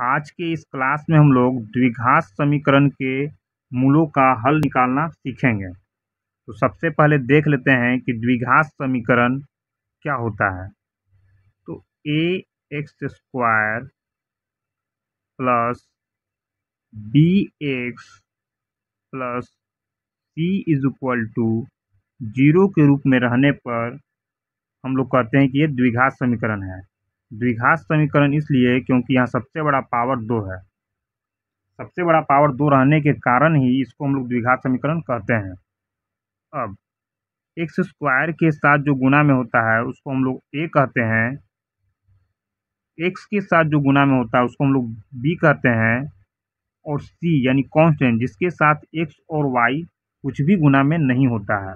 आज के इस क्लास में हम लोग द्विघात समीकरण के मूलों का हल निकालना सीखेंगे तो सबसे पहले देख लेते हैं कि द्विघात समीकरण क्या होता है तो A X square plus B X plus C is equal to zero के रूप में रहने पर हम लोग कहते हैं कि ये द्विघात समीकरण है द्विघात समीकरण इसलिए क्योंकि यहाँ सबसे बड़ा पावर दो है सबसे बड़ा पावर दो रहने के कारण ही इसको हम लोग द्विघात समीकरण कहते हैं अब एक्स स्क्वायर के साथ जो गुना में होता है उसको हम लोग ए कहते हैं एक्स के साथ जो गुना में होता है उसको हम लोग बी कहते हैं और सी यानी कांस्टेंट जिसके साथ एक्स और वाई कुछ भी गुना में नहीं होता है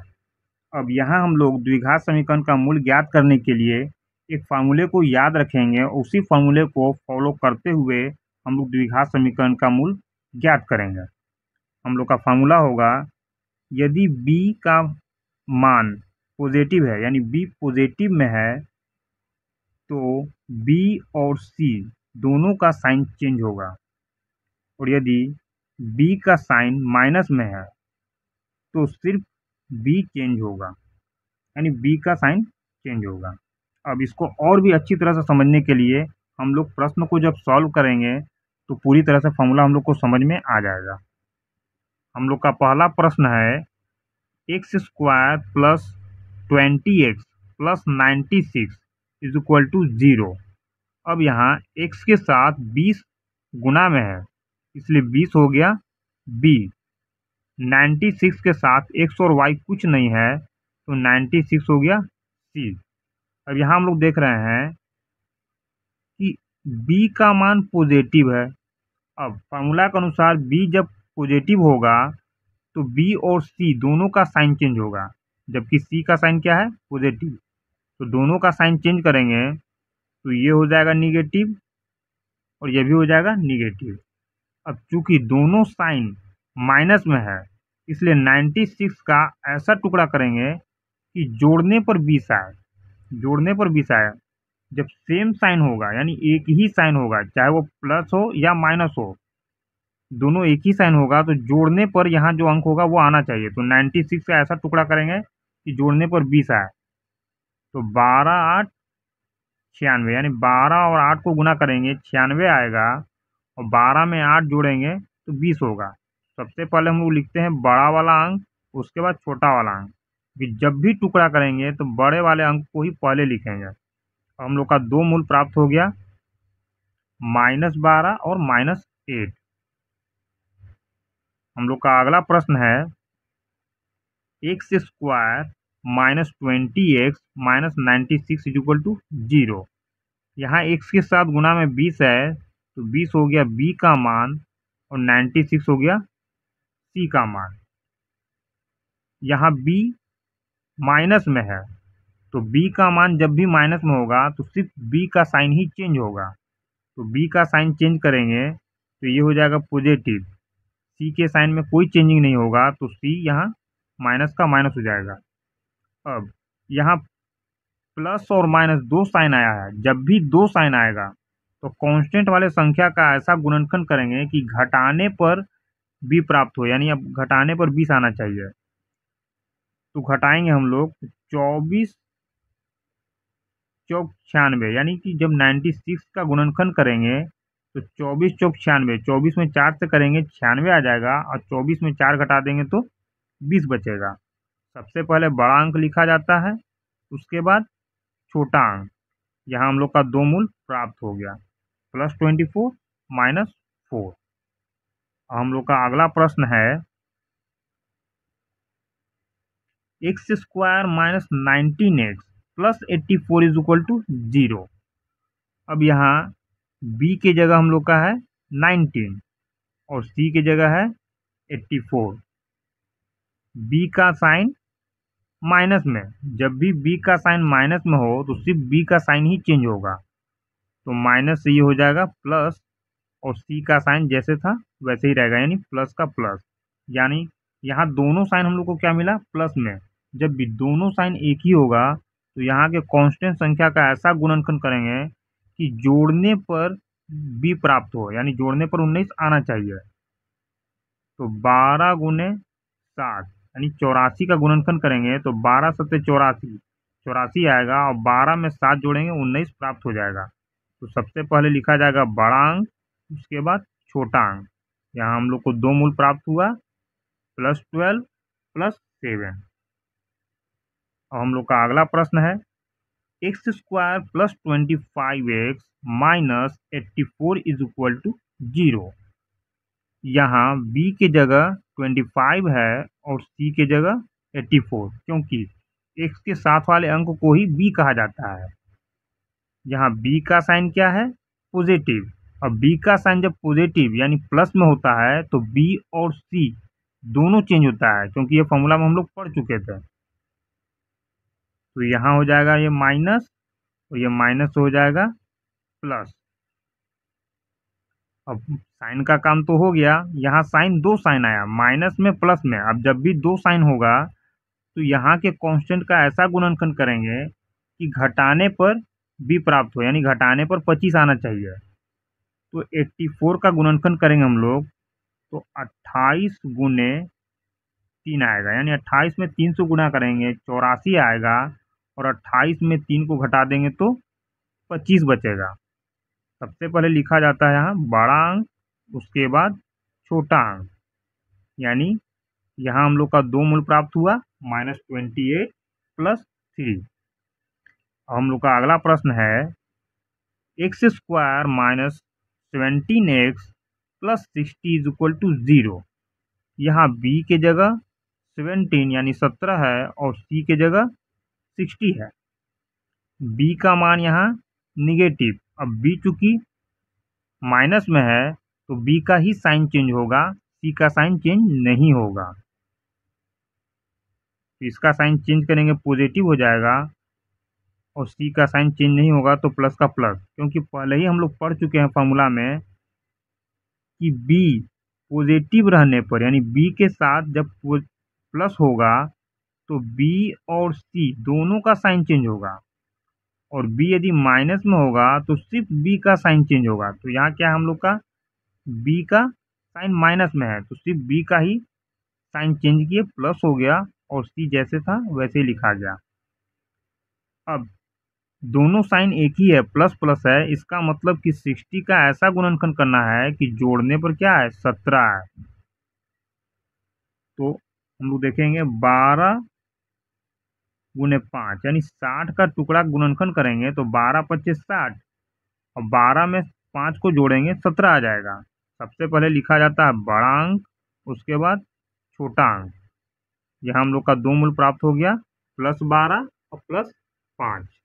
अब यहाँ हम लोग द्विघात समीकरण का मूल ज्ञात करने के लिए एक फार्मूले को याद रखेंगे उसी फार्मूले को फॉलो करते हुए हम लोग द्विघात समीकरण का मूल ज्ञात करेंगे हम लोग का फार्मूला होगा यदि b का मान पॉजिटिव है यानी b पॉजिटिव में है तो b और c दोनों का साइन चेंज होगा और यदि b का साइन माइनस में है तो सिर्फ b चेंज होगा यानी b का साइन चेंज होगा अब इसको और भी अच्छी तरह से समझने के लिए हम लोग प्रश्न को जब सॉल्व करेंगे तो पूरी तरह से फॉर्मूला हम लोग को समझ में आ जाएगा हम लोग का पहला प्रश्न है X square plus twenty X plus ninety six is equal to zero अब यहाँ एक्स के साथ बीस गुना में है इसलिए बीस हो गया बी नाइन्टी सिक्स के साथ एक्स और वाई कुछ नहीं है तो नाइन्टी सिक्स हो गया सी अब यहाँ हम लोग देख रहे हैं कि b का मान पॉजिटिव है अब फार्मूला के अनुसार b जब पॉजिटिव होगा तो b और c दोनों का साइन चेंज होगा जबकि c का साइन क्या है पॉजिटिव तो दोनों का साइन चेंज करेंगे तो ये हो जाएगा निगेटिव और ये भी हो जाएगा निगेटिव अब चूंकि दोनों साइन माइनस में है इसलिए 96 का ऐसा टुकड़ा करेंगे कि जोड़ने पर बीस आए जोड़ने पर बीस आया जब सेम साइन होगा यानी एक ही साइन होगा चाहे वो प्लस हो या माइनस हो दोनों एक ही साइन होगा तो जोड़ने पर यहाँ जो अंक होगा वो आना चाहिए तो नाइन्टी सिक्स का ऐसा टुकड़ा करेंगे कि जोड़ने पर बीस आए तो बारह आठ छियानवे यानी बारह और आठ को गुना करेंगे छियानवे आएगा और बारह में आठ जोड़ेंगे तो बीस होगा सबसे पहले हम लोग लिखते हैं बड़ा वाला अंक उसके बाद छोटा वाला अंक कि जब भी टुकड़ा करेंगे तो बड़े वाले अंक को ही पहले लिखेंगे हम लोग का दो मूल प्राप्त हो गया माइनस बारह और माइनस एट हम लोग का अगला प्रश्न है X square minus twenty X minus ninety six is equal to zero यहाँ एक्स के साथ गुना में बीस है तो बीस हो गया बी का मान और नाइन्टी सिक्स हो गया सी का मान यहाँ बी माइनस में है तो b का मान जब भी माइनस में होगा तो सिर्फ b का साइन ही चेंज होगा तो b का साइन चेंज करेंगे तो ये हो जाएगा पॉजिटिव c के साइन में कोई चेंजिंग नहीं होगा तो c यहाँ माइनस का माइनस हो जाएगा अब यहाँ प्लस और माइनस दो साइन आया है जब भी दो साइन आएगा तो कांस्टेंट वाले संख्या का ऐसा गुणनखंड करेंगे कि घटाने पर बी प्राप्त हो यानी अब घटाने पर बीस आना चाहिए तो घटाएंगे हम लोग तो चौबीस चौक छियानवे यानी कि जब नाइन्टी सिक्स का गुणनखंड करेंगे तो चौबीस चौक छियानवे चौबीस में चार से करेंगे छियानवे आ जाएगा और चौबीस में चार घटा देंगे तो बीस बचेगा सबसे पहले बड़ा अंक लिखा जाता है उसके बाद छोटा अंक यहाँ हम लोग का दो मूल प्राप्त हो गया plus twenty four minus four हम लोग का अगला प्रश्न है X square minus nineteen X plus eighty four is equal to zero अब यहाँ बी के जगह हम लोग का है नाइनटीन और सी के जगह है एट्टी फोर बी का साइन माइनस में जब भी बी का साइन माइनस में हो तो सिर्फ बी का साइन ही चेंज होगा तो माइनस से ये हो जाएगा प्लस और सी का साइन जैसे था वैसे ही रहेगा यानी प्लस का प्लस यानी यहाँ दोनों साइन हम लोग को क्या मिला प्लस में जब भी दोनों साइन एक ही होगा तो यहाँ के कांस्टेंट संख्या का ऐसा गुणनखंड करेंगे कि जोड़ने पर बी प्राप्त हो यानी जोड़ने पर उन्नीस आना चाहिए तो बारह गुने साठ यानी चौरासी का गुणनखंड करेंगे तो बारह सत्य चौरासी चौरासी आएगा और बारह में सात जोड़ेंगे उन्नीस प्राप्त हो जाएगा तो सबसे पहले लिखा जाएगा बड़ा अंक उसके बाद छोटा अंक यहाँ हम लोग को दो मूल प्राप्त हुआ प्लस ट्वेल्व प्लस सेवन अब हम लोग का अगला प्रश्न है X square plus twenty five X minus eighty four is equal to zero यहाँ बी के जगह ट्वेंटी फाइव है और सी के जगह एट्टी फोर क्योंकि एक्स के साथ वाले अंक को ही बी कहा जाता है यहाँ बी का साइन क्या है पॉजिटिव अब बी का साइन जब पॉजिटिव यानी प्लस में होता है तो बी और सी दोनों चेंज होता है क्योंकि ये फॉर्मूला में हम लोग पढ़ चुके थे तो यहाँ हो जाएगा ये माइनस और ये माइनस हो जाएगा प्लस अब साइन का काम तो हो गया यहाँ साइन दो साइन आया माइनस में प्लस में अब जब भी दो साइन होगा तो यहाँ के कांस्टेंट का ऐसा गुणनखंड करेंगे कि घटाने पर बी प्राप्त हो यानी घटाने पर पच्चीस आना चाहिए तो एट्टी फोर का गुणनखंड करेंगे हम लोग तो अट्ठाईस गुने तीन आएगा यानी अट्ठाईस में तीन सौ गुना करेंगे चौरासी आएगा और अट्ठाईस में तीन को घटा देंगे तो पच्चीस बचेगा सबसे पहले लिखा जाता है यहाँ बड़ा अंक उसके बाद छोटा अंक यानी यहाँ हम लोग का दो मूल प्राप्त हुआ minus twenty eight plus three हम लोग का अगला प्रश्न है X square minus seventeen X plus sixty is equal to zero यहाँ बी के जगह सेवेंटीन यानी सत्रह है और सी के जगह सिक्सटी है बी का मान यहाँ निगेटिव अब बी चूँकि माइनस में है तो बी का ही साइन चेंज होगा सी का साइन चेंज नहीं होगा तो इसका साइन चेंज करेंगे पॉजिटिव हो जाएगा और सी का साइन चेंज नहीं होगा तो प्लस का प्लस क्योंकि पहले ही हम लोग पढ़ चुके हैं फॉर्मूला में कि बी पॉजिटिव रहने पर यानी बी के साथ जब प्लस होगा तो बी और सी दोनों का साइन चेंज होगा और बी यदि माइनस में होगा तो सिर्फ बी का साइन चेंज होगा तो यहाँ क्या हम लोग का बी का साइन माइनस में है तो सिर्फ बी का ही साइन चेंज किए प्लस हो गया और सी जैसे था वैसे ही लिखा गया अब दोनों साइन एक ही है प्लस प्लस है इसका मतलब कि सिक्सटी का ऐसा गुणनखंड करना है कि जोड़ने पर क्या है सत्रह है तो हम लोग देखेंगे बारह गुने पाँच यानी साठ का टुकड़ा गुणनखन करेंगे तो बारह पच्चीस साठ और बारह में पाँच को जोड़ेंगे सत्रह आ जाएगा सबसे पहले लिखा जाता है बड़ा अंक उसके बाद छोटा अंक यह हम लोग का दो मूल प्राप्त हो गया प्लस बारह और प्लस पाँच